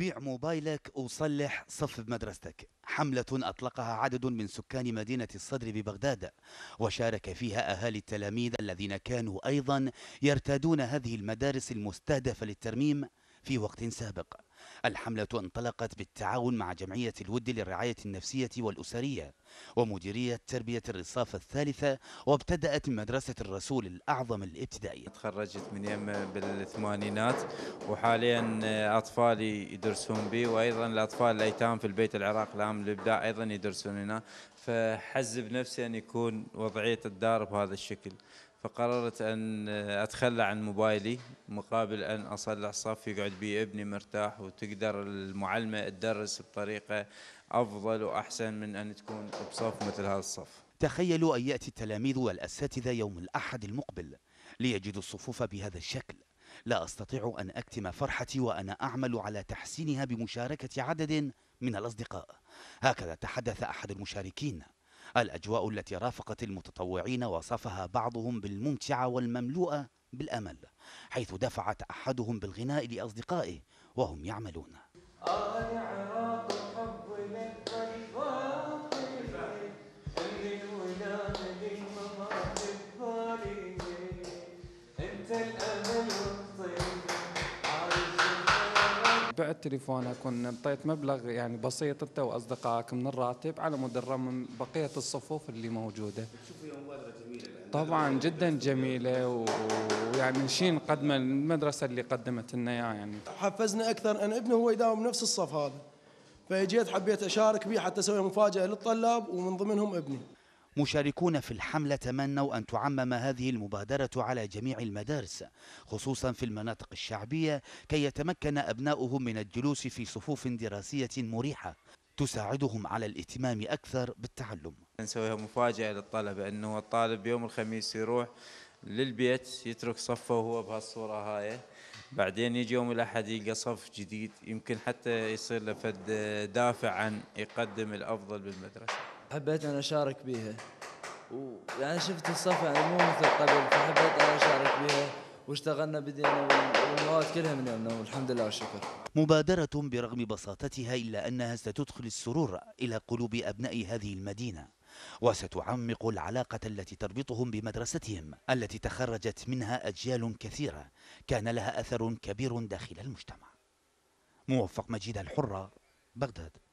بيع موبايلك وصلح صف بمدرستك حملة أطلقها عدد من سكان مدينة الصدر ببغداد وشارك فيها أهالي التلاميذ الذين كانوا أيضا يرتادون هذه المدارس المستهدفة للترميم في وقت سابق الحملة انطلقت بالتعاون مع جمعية الود للرعاية النفسية والأسرية ومديرية تربية الرصافة الثالثة وابتدأت مدرسة الرسول الأعظم الابتدائية تخرجت من يم بالثمانينات وحاليا أطفالي يدرسون بي وأيضا الأطفال الأيتام في البيت العراق العام الإبداع أيضا يدرسون هنا فحزب نفسي أن يكون وضعية الدار بهذا الشكل فقررت أن أتخلى عن موبايلي مقابل أن أصلح صف يقعد بي ابني مرتاح وتقدر المعلمة تدرس بطريقة أفضل وأحسن من أن تكون بصف مثل هذا الصف تخيلوا أن يأتي التلاميذ والأساتذة يوم الأحد المقبل ليجدوا الصفوف بهذا الشكل لا أستطيع أن أكتم فرحتي وأنا أعمل على تحسينها بمشاركة عدد من الأصدقاء هكذا تحدث أحد المشاركين الأجواء التي رافقت المتطوعين وصفها بعضهم بالممتعة والمملوءة بالأمل حيث دفعت أحدهم بالغناء لأصدقائه وهم يعملون بعت تليفونك ونعطيت مبلغ يعني بسيط انت واصدقائك من الراتب على مود الرمم بقيه الصفوف اللي موجوده. طبعا جدا جميله ويعني شيء نقدمه المدرسه اللي قدمت لنا اياه يعني. حفزنا اكثر ان ابني هو يداوم نفس الصف هذا. فاجيت حبيت اشارك به حتى اسوي مفاجاه للطلاب ومن ضمنهم ابني. مشاركون في الحملة تمنوا أن تعمم هذه المبادرة على جميع المدارس خصوصا في المناطق الشعبية كي يتمكن أبناؤهم من الجلوس في صفوف دراسية مريحة تساعدهم على الاهتمام أكثر بالتعلم نسويها مفاجأة للطلبة أنه الطالب يوم الخميس يروح للبيت يترك صفه وهو بهالصورة هاي بعدين يجي يوم الأحد يلقى صف جديد يمكن حتى يصير له فد دافع عن يقدم الأفضل بالمدرسة حبيت أنا أشارك بيها ويعني شفت الصف يعني مو مثل قبل فحبيت أنا أشارك بيها واشتغلنا بدينا والمواد كلها من يومنا والحمد لله والشكر مبادرة برغم بساطتها إلا أنها ستدخل السرور إلى قلوب أبناء هذه المدينة وستعمق العلاقة التي تربطهم بمدرستهم التي تخرجت منها أجيال كثيرة كان لها أثر كبير داخل المجتمع موفق مجيد الحرة بغداد